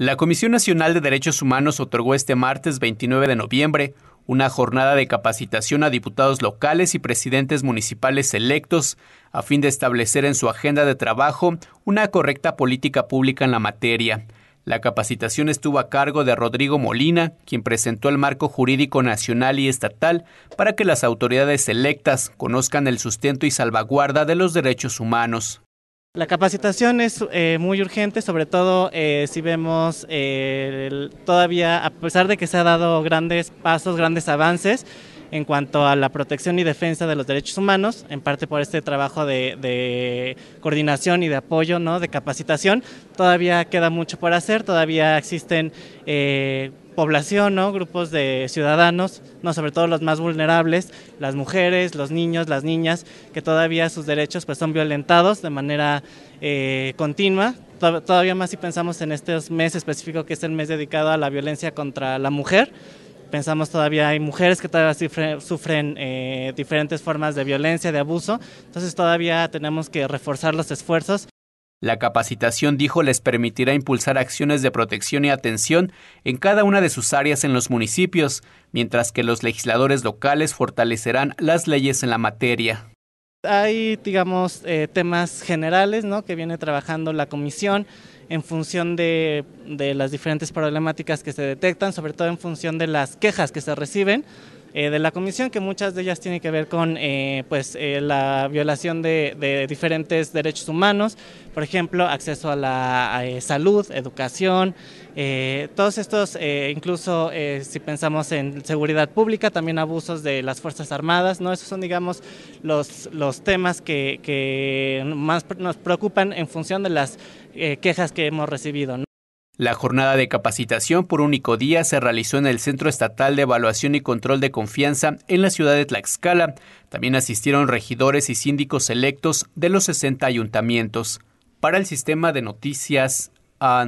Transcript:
La Comisión Nacional de Derechos Humanos otorgó este martes 29 de noviembre una jornada de capacitación a diputados locales y presidentes municipales electos a fin de establecer en su agenda de trabajo una correcta política pública en la materia. La capacitación estuvo a cargo de Rodrigo Molina, quien presentó el marco jurídico nacional y estatal para que las autoridades electas conozcan el sustento y salvaguarda de los derechos humanos. La capacitación es eh, muy urgente, sobre todo eh, si vemos eh, todavía, a pesar de que se ha dado grandes pasos, grandes avances, en cuanto a la protección y defensa de los derechos humanos, en parte por este trabajo de, coordinación y de apoyo, de capacitación. Todavía queda mucho por hacer, todavía existen eh, población, grupos de ciudadanos, no sobre todo los más vulnerables, las mujeres, los niños, las niñas, que todavía sus derechos pues, son violentados de manera eh, continua, todavía más si pensamos en este mes específico que es el mes dedicado a la violencia contra la mujer, pensamos todavía hay mujeres que todavía sufren, eh, diferentes formas de violencia, de abuso, entonces todavía tenemos que reforzar los esfuerzos. La capacitación, dijo, les permitirá impulsar acciones de protección y atención en cada una de sus áreas en los municipios, mientras que los legisladores locales fortalecerán las leyes en la materia. Hay, digamos, eh, temas generales ¿no? que viene trabajando la comisión en función de las diferentes problemáticas que se detectan, sobre todo en función de las quejas que se reciben eh, de la comisión, que muchas de ellas tienen que ver con eh, pues, eh, la violación de, diferentes derechos humanos, por ejemplo, acceso a la salud, educación, todos estos, incluso si pensamos en seguridad pública, también abusos de las Fuerzas Armadas, ¿no? esos son, digamos, los, los temas que, que más nos preocupan en función de las quejas que hemos recibido. La jornada de capacitación por único día se realizó en el Centro Estatal de Evaluación y Control de Confianza en la ciudad de Tlaxcala. También asistieron regidores y síndicos electos de los 60 ayuntamientos. Para el sistema de noticias, a